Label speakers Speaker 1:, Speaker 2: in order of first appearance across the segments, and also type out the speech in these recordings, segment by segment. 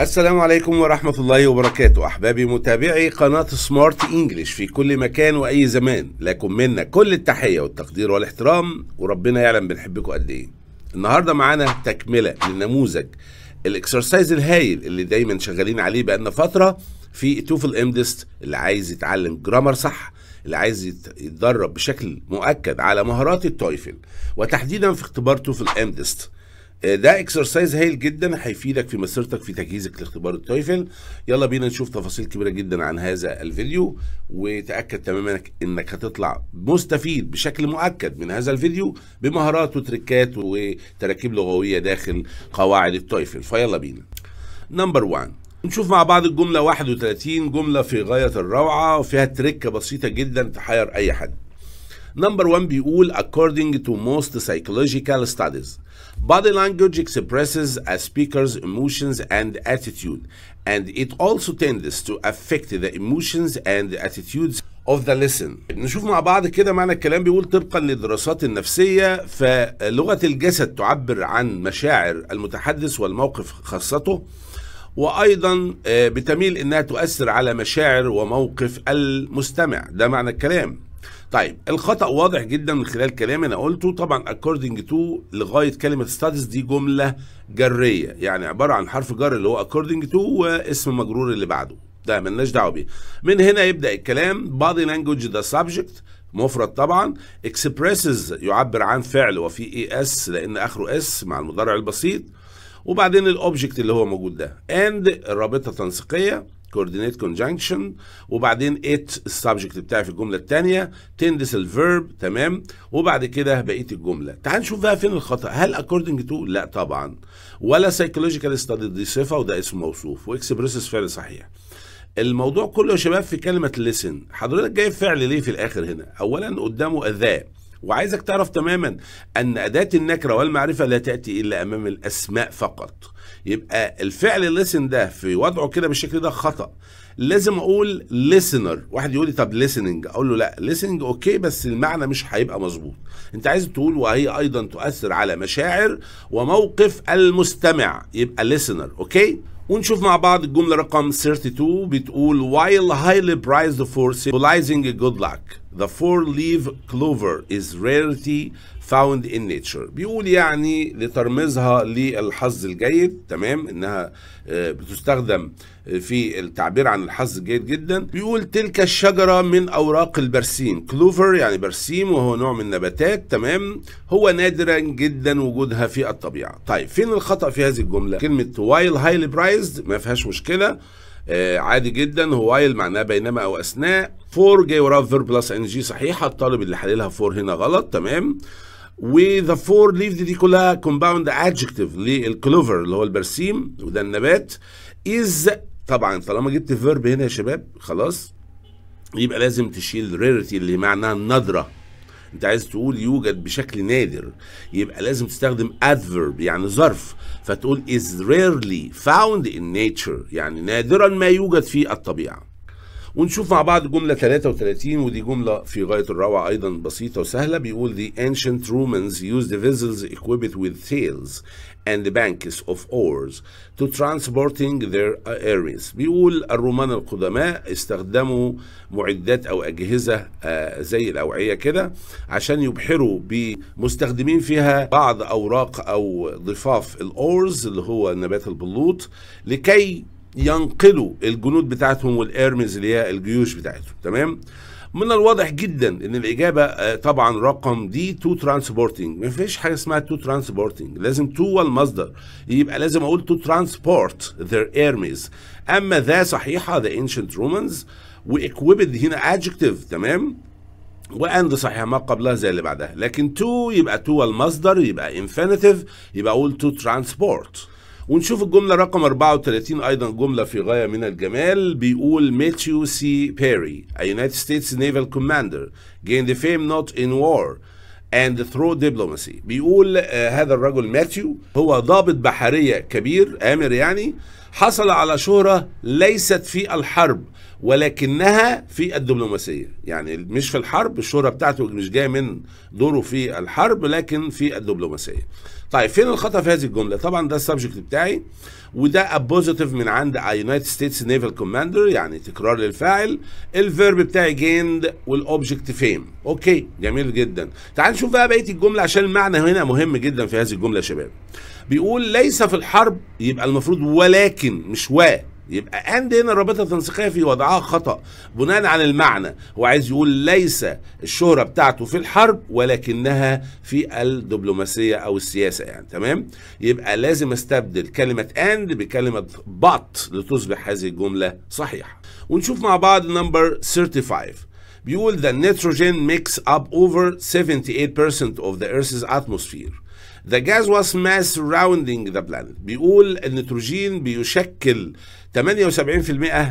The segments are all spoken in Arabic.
Speaker 1: السلام عليكم ورحمة الله وبركاته أحبابي متابعي قناة سمارت إنجليش في كل مكان وأي زمان لكم منا كل التحية والتقدير والاحترام وربنا يعلم بنحبكم قد إيه النهاردة معانا تكملة لنموذج الاكسرسايز الهايل اللي دايما شغالين عليه بقالنا فترة في توفل امدست اللي عايز يتعلم جرامر صح اللي عايز يتدرب بشكل مؤكد على مهارات التويفل وتحديدا في اختبار توفل امدست آه، ده اكسرسايز هايل جدا هيفيدك في مسيرتك في تجهيزك لاختبار التويفل يلا بينا نشوف تفاصيل كبيره جدا عن هذا الفيديو وتاكد تماما انك هتطلع مستفيد بشكل مؤكد من هذا الفيديو بمهارات وتركات وتراكيب لغويه داخل قواعد التويفل فيلا بينا نمبر 1 نشوف مع بعض الجمله 31 جمله في غايه الروعه وفيها تركه بسيطه جدا تحير اي حد نمبر 1 بيقول according to most psychological studies body language expresses a speaker's emotions and attitude and it also tends to affect the emotions and attitudes of the listen نشوف مع بعض كده معنى الكلام بيقول طبقا للدراسات النفسية فلغة الجسد تعبر عن مشاعر المتحدث والموقف خاصته وايضا آه، بتميل انها تؤثر على مشاعر وموقف المستمع ده معنى الكلام طيب الخطا واضح جدا من خلال كلامي انا قلته طبعا اكوردنج تو لغايه كلمه ستاتس دي جمله جريه يعني عباره عن حرف جر اللي هو اكوردنج تو واسم مجرور اللي بعده ده ملناش دعوه بيه من هنا يبدا الكلام بادي لانجوج ذا سبجكت مفرد طبعا اكسبريسز يعبر عن فعل وفي اي e اس لان اخره اس مع المضارع البسيط وبعدين الاوبجكت اللي هو موجود ده اند الرابطه التنسيقيه كوردينيت conjunction وبعدين ات السبجكت بتاعي في الجمله الثانيه تندس الفيرب تمام وبعد كده بقيه الجمله تعال نشوف بقى فين الخطا هل according تو لا طبعا ولا سايكولوجيكال study دي صفه وده اسم موصوف واكسبريسس فعل صحيح الموضوع كله يا شباب في كلمه listen حضرتك جايب فعل ليه في الاخر هنا اولا قدامه اذاء وعايزك تعرف تماما ان اداه النكره والمعرفه لا تاتي الا امام الاسماء فقط يبقى الفعل listen ده في وضعه كده بالشكل ده خطأ لازم اقول listener واحد يقول لي طب listening اقول له لا listening اوكي بس المعنى مش هيبقى مظبوط انت عايز تقول وهي ايضا تؤثر على مشاعر وموقف المستمع يبقى listener اوكي ونشوف مع بعض الجملة رقم 32 بتقول while highly prized for symbolizing good luck The four leaf clover is rarity found in nature بيقول يعني لترميزها للحظ الجيد تمام انها آه، بتستخدم آه، في التعبير عن الحظ الجيد جدا بيقول تلك الشجرة من اوراق البرسيم كلوفر يعني برسيم وهو نوع من النباتات تمام هو نادرا جدا وجودها في الطبيعة طيب فين الخطأ في هذه الجملة كلمة while highly prized ما فيهاش مشكلة آه عادي جدا وايل معناه بينما او اثناء فور جاي وراه فيرب بلس ان جي صحيحه الطالب اللي حللها فور هنا غلط تمام وذا فور ليف دي, دي كلها كومباوند ادجكتيف للكلوفر اللي هو البرسيم وده النبات از طبعا طالما جبت فيرب هنا يا شباب خلاص يبقى لازم تشيل ريرتي اللي معناها النضره انت عايز تقول يوجد بشكل نادر يبقى لازم تستخدم adverb يعني ظرف فتقول is rarely found in nature يعني نادرا ما يوجد في الطبيعه ونشوف مع بعض جملة 33 ودي جملة في غاية الروعة أيضا بسيطة وسهلة بيقول The ancient Romans used vessels equipped with sails and banks of oars to transporting their areas بيقول الرومان القدماء استخدموا معدات أو أجهزة آه، زي الأوعية كده عشان يبحروا بمستخدمين فيها بعض أوراق أو ضفاف الأورز اللي هو نبات البلوط لكي ينقلوا الجنود بتاعتهم والايرمز اللي هي الجيوش بتاعتهم تمام من الواضح جدا ان الاجابه آه، طبعا رقم دي تو ترانسبورتنج ما فيش حاجه اسمها تو ترانسبورتنج لازم تو هو المصدر يبقى لازم اقول تو ترانسبورت ذير ايرميز اما ذا صحيحه ذا انشنت رومانز واكويبد هنا ادجكتيف تمام واند صحيح ما قبلها زي اللي بعدها لكن تو يبقى تو المصدر يبقى انفينيتيف يبقى اقول تو ترانسبورت ونشوف الجمله رقم 34 ايضا جمله في غايه من الجمال بيقول ميتيو سي بيري يونايتد ستيتس نيفال كوماندر commander gained fame not in war and through diplomacy بيقول آه، هذا الرجل ماتيو هو ضابط بحرية كبير آمر يعني حصل على شهرة ليست في الحرب ولكنها في الدبلوماسية يعني مش في الحرب الشهرة بتاعته مش جاية من دوره في الحرب لكن في الدبلوماسية طيب فين الخطا في هذه الجمله طبعا ده السبجكت بتاعي وده ابوزيتيف من عند يونايتد ستيتس نيفل كوماندر يعني تكرار للفاعل الفيرب بتاعي جيند والاوبجكت فين اوكي جميل جدا تعال نشوف بقى بقيه الجمله عشان المعنى هنا مهم جدا في هذه الجمله يا شباب بيقول ليس في الحرب يبقى المفروض ولكن مش و يبقى اند هنا الرابطه التنسيقيه في وضعها خطا بناء على المعنى هو عايز يقول ليس الشهره بتاعته في الحرب ولكنها في الدبلوماسيه او السياسه يعني تمام يبقى لازم استبدل كلمه اند بكلمه بط لتصبح هذه الجمله صحيحه ونشوف مع بعض نمبر 35 بيقول the nitrogen makes up over 78% of the earth's atmosphere the gas was mass surrounding the planet بيقول النيتروجين بيشكل 78%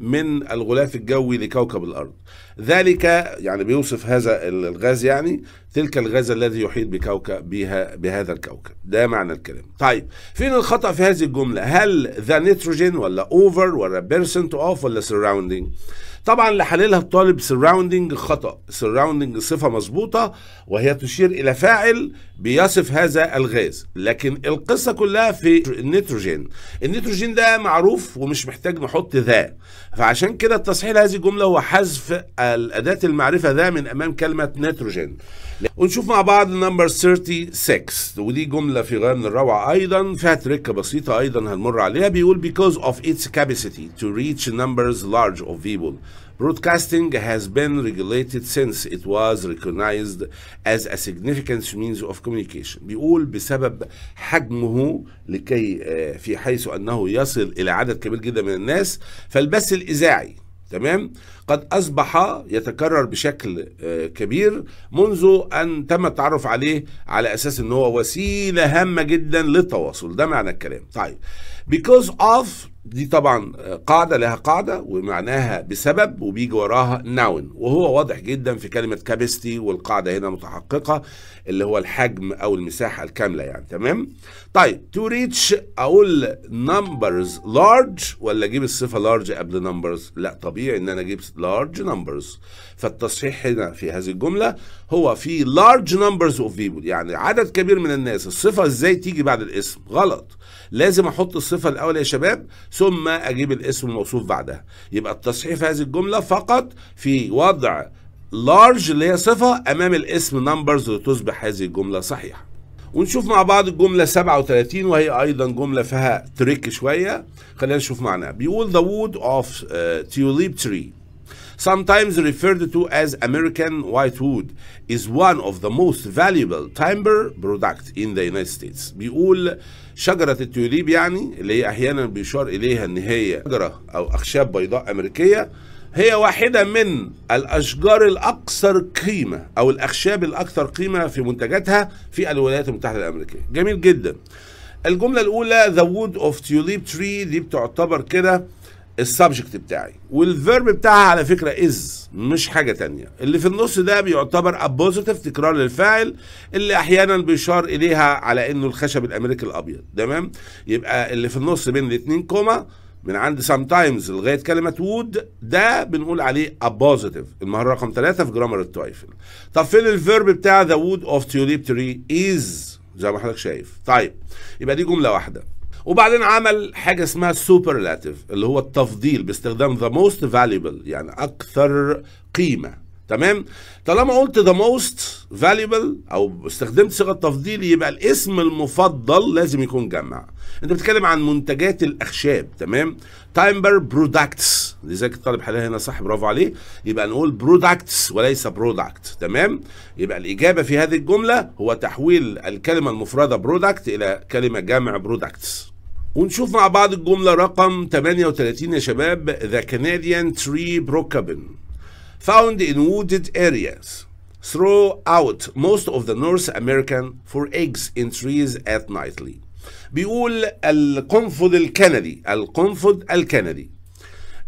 Speaker 1: من الغلاف الجوي لكوكب الأرض ذلك يعني بيوصف هذا الغاز يعني تلك الغاز الذي يحيط بكوكب بها بهذا الكوكب ده معنى الكلام طيب فين الخطأ في هذه الجملة هل ذا نيتروجين ولا اوفر ولا بيرسنت اوف ولا سراوندينج طبعا لحللها الطالب سراوندينج خطأ سراوندينج صفة مظبوطة وهي تشير إلى فاعل بيصف هذا الغاز لكن القصة كلها في النيتروجين النيتروجين ده معروف ومش محتاج نحط ذا فعشان كده التصحيح لهذه الجملة هو حذف الأداة المعرفة ذا من أمام كلمة نيتروجين ونشوف مع بعض نمبر 36 ودي جملة في غاية من الروعة أيضا فيها تركة بسيطة أيضا هنمر عليها بيقول because of its capacity to reach numbers large of people Broadcasting has been regulated since it was recognized as a significant means of communication بيقول بسبب حجمه لكي آه، في حيث أنه يصل إلى عدد كبير جدا من الناس فالبث الإذاعي تمام قد أصبح يتكرر بشكل آه، كبير منذ أن تم التعرف عليه على أساس ان هو وسيلة هامة جدا للتواصل ده معنى الكلام طيب because of دي طبعا قاعده لها قاعده ومعناها بسبب وبيجي وراها ناون وهو واضح جدا في كلمه كابستي والقاعده هنا متحققه اللي هو الحجم او المساحه الكامله يعني تمام طيب تو ريتش اقول نمبرز لارج ولا اجيب الصفه لارج قبل نمبرز لا طبيعي ان انا اجيب لارج نمبرز فالتصحيح هنا في هذه الجمله هو في لارج نمبرز اوف بيبل يعني عدد كبير من الناس الصفه ازاي تيجي بعد الاسم غلط لازم احط الصفه الاول يا شباب ثم اجيب الاسم الموصوف بعدها يبقى التصحيح في هذه الجمله فقط في وضع لارج اللي هي صفه امام الاسم نمبرز لتصبح هذه الجمله صحيحه ونشوف مع بعض الجمله 37 وهي ايضا جمله فيها تريك شويه خلينا نشوف معناها بيقول the wood of uh, tulip tree sometimes referred to as American white wood is one of the most valuable timber products in the United States. بيقول شجرة التيوليب يعني اللي هي أحيانا بيشار إليها إن هي شجرة أو أخشاب بيضاء أمريكية هي واحدة من الأشجار الأكثر قيمة أو الأخشاب الأكثر قيمة في منتجاتها في الولايات المتحدة الأمريكية جميل جدا الجملة الأولى The wood of tulip tree دي بتعتبر كده السبجكت بتاعي والفيرب بتاعها على فكره از مش حاجه تانية اللي في النص ده بيعتبر ابوزيتيف تكرار للفاعل اللي احيانا بيشار اليها على انه الخشب الامريكي الابيض تمام يبقى اللي في النص بين الاثنين كوما من عند sometimes لغايه كلمه وود ده بنقول عليه ابوزيتيف المهاره رقم ثلاثة في جرامر التويفل طب فين الفيرب بتاع ذا وود اوف تيوليب تري از زي ما حضرتك شايف طيب يبقى دي جمله واحده وبعدين عمل حاجه اسمها سوبرلاتيف اللي هو التفضيل باستخدام ذا موست فاليبل يعني اكثر قيمه تمام طالما قلت ذا موست فاليبل او استخدمت صيغه تفضيل يبقى الاسم المفضل لازم يكون جمع انت بتتكلم عن منتجات الاخشاب تمام تايمبر برودكتس لذلك الطالب حاليا هنا صح برافو عليه يبقى نقول برودكتس وليس برودكت تمام يبقى الاجابه في هذه الجمله هو تحويل الكلمه المفرده برودكت الى كلمه جمع برودكتس ونشوف مع بعض الجملة رقم 38 يا شباب The Canadian tree Brookhaven found in wooded areas throughout most of the North American for eggs in trees at nightly بيقول القنفذ الكندي القنفذ الكندي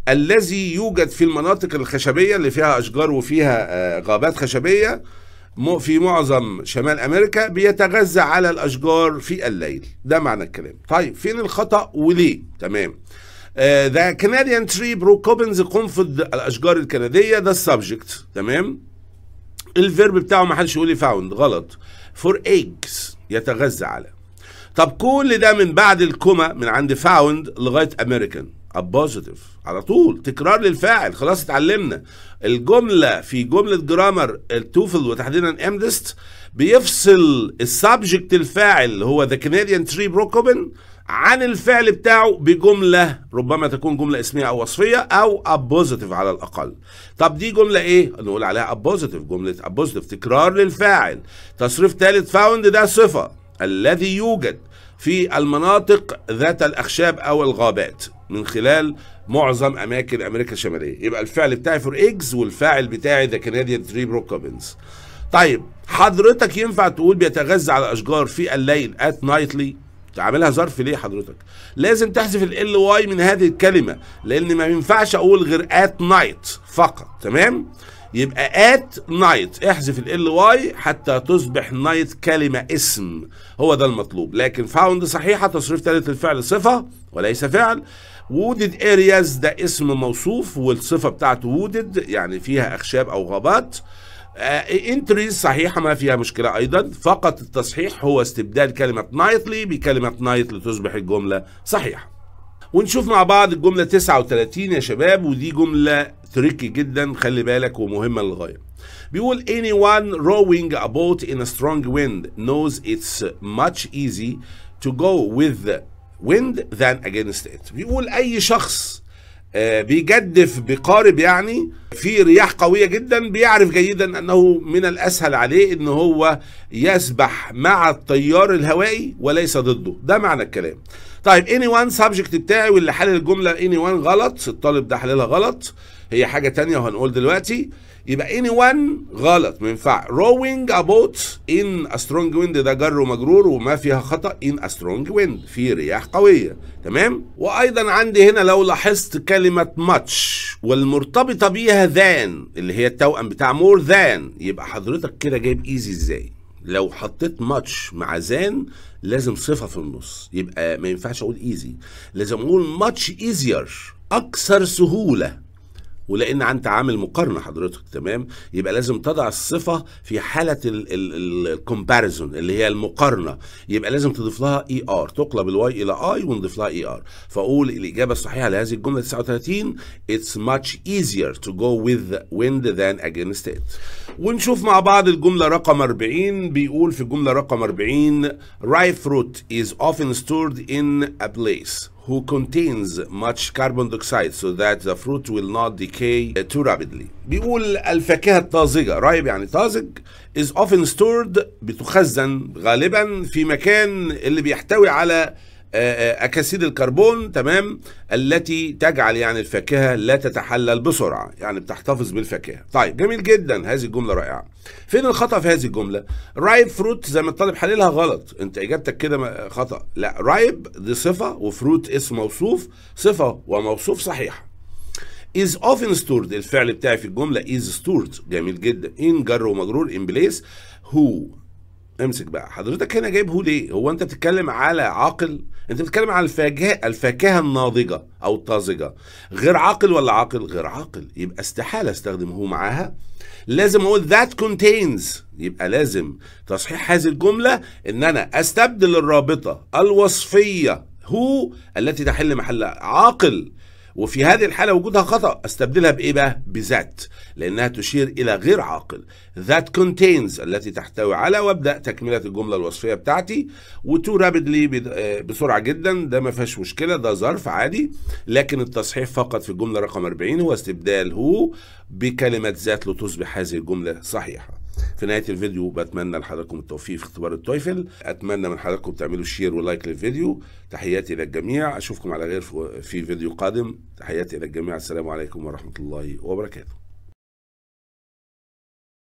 Speaker 1: الذي يوجد في المناطق الخشبية اللي فيها أشجار وفيها آه، غابات خشبية في معظم شمال امريكا بيتغذى على الاشجار في الليل ده معنى الكلام طيب فين الخطا وليه تمام ذا كنديان تري بروكوبنز قنفذ الاشجار الكنديه ده السبجكت تمام الفيرب بتاعه ما حدش يقول لي فاوند غلط فور ايجز يتغذى على طب كل ده من بعد الكوما من عند فاوند لغايه امريكان بوزيتيف على طول تكرار للفاعل خلاص اتعلمنا الجمله في جمله جرامر التوفل وتحديدا امدست بيفصل السبجكت الفاعل هو ذا كنديان تري بروكوبن عن الفعل بتاعه بجملة ربما تكون جملة اسمية أو وصفية أو أبوزيتيف على الأقل طب دي جملة إيه؟ نقول عليها أبوزيتيف جملة أبوزيتيف تكرار للفاعل تصريف ثالث فاوند ده صفة الذي يوجد في المناطق ذات الأخشاب أو الغابات من خلال معظم اماكن امريكا الشماليه يبقى الفعل بتاعي فور ايجز والفاعل بتاعي ذا كنديان تري بروك كوبنز طيب حضرتك ينفع تقول بيتغذى على اشجار في الليل ات نايتلي عاملها ظرف ليه حضرتك لازم تحذف ال واي من هذه الكلمه لان ما ينفعش اقول غير ات نايت فقط تمام يبقى ات نايت احذف ال واي حتى تصبح نايت كلمه اسم هو ده المطلوب لكن فاوند صحيحه تصريف ثالث الفعل صفه وليس فعل وودد ارياز ده اسم موصوف والصفه بتاعته وودد يعني فيها اخشاب او غابات انتريز آه، صحيحه ما فيها مشكله ايضا فقط التصحيح هو استبدال كلمه نايتلي بكلمه نايت لتصبح الجمله صحيحه ونشوف مع بعض الجملة 39 يا شباب ودي جملة تريكي جدا خلي بالك ومهمة للغاية بيقول anyone rowing a boat in a strong wind knows it's much easy to go with wind than against it بيقول اي شخص آه، بيجدف بقارب يعني في رياح قوية جدا بيعرف جيدا انه من الاسهل عليه ان هو يسبح مع التيار الهوائي وليس ضده ده معنى الكلام طيب اني وان سبجكت بتاعي واللي حلل الجملة اني وان غلط الطالب ده حللها غلط هي حاجة تانية وهنقول دلوقتي يبقى اني وان غلط ما ينفع روينج ابوت ان سترونج ويند ده جر ومجرور وما فيها خطا ان سترونج ويند في رياح قويه تمام وايضا عندي هنا لو لاحظت كلمه ماتش والمرتبطه بيها ذان اللي هي التوأم بتاع مور ذان يبقى حضرتك كده جايب ايزي ازاي لو حطيت ماتش مع زان لازم صفه في النص يبقى ما ينفعش اقول ايزي لازم اقول ماتش ايزير اكثر سهوله ولان انت عامل مقارنه حضرتك تمام يبقى لازم تضع الصفه في حاله الكومباريزون اللي هي المقارنه يبقى لازم تضيف لها اي e ار تقلب الواي الى اي ونضيف لها اي e ار فاقول الاجابه الصحيحه لهذه الجمله 39 اتس ماتش ايزير تو جو وذ ويند ذان اجينست ات ونشوف مع بعض الجمله رقم 40 بيقول في الجمله رقم 40 ripe فروت از اوفن ستورد ان ا بليس who contains much carbon dioxide so that the fruit will not decay too rapidly. بيقول الفاكهة الطازجة رايب يعني طازج is often stored بتخزن غالبا في مكان اللي بيحتوي على آه، آه، اكاسيد الكربون تمام التي تجعل يعني الفاكهه لا تتحلل بسرعه يعني بتحتفظ بالفاكهه طيب جميل جدا هذه الجمله رائعه فين الخطا في هذه الجمله رايب فروت زي ما الطالب حللها غلط انت اجابتك كده خطا لا رايب دي صفه وفروت اسم موصوف صفه وموصوف صحيحه is often stored الفعل بتاعي في الجمله is stored جميل جدا ان جر ومجرور in place who امسك بقى حضرتك هنا جايبه ليه هو انت بتتكلم على عاقل انت بتتكلم على الفاكهه الفاكهه الناضجه او الطازجه غير عاقل ولا عاقل غير عاقل يبقى استحاله استخدمه معاها لازم اقول ذات كونتينز يبقى لازم تصحيح هذه الجمله ان انا استبدل الرابطه الوصفيه هو التي تحل محل عاقل وفي هذه الحالة وجودها خطأ استبدلها بإيه بقى؟ بذات لأنها تشير إلى غير عاقل ذات contains التي تحتوي على وابدأ تكملة الجملة الوصفية بتاعتي وتو رابدلي آه، بسرعة جدا ده ما فيهاش مشكلة ده ظرف عادي لكن التصحيح فقط في الجملة رقم 40 هو استبدال هو بكلمة ذات لتصبح هذه الجملة صحيحة في نهايه الفيديو بتمنى لحضراتكم التوفيق في اختبار التويفل اتمنى من حضراتكم تعملوا شير ولايك للفيديو تحياتي للجميع اشوفكم على غير في فيديو قادم تحياتي للجميع السلام عليكم ورحمه الله وبركاته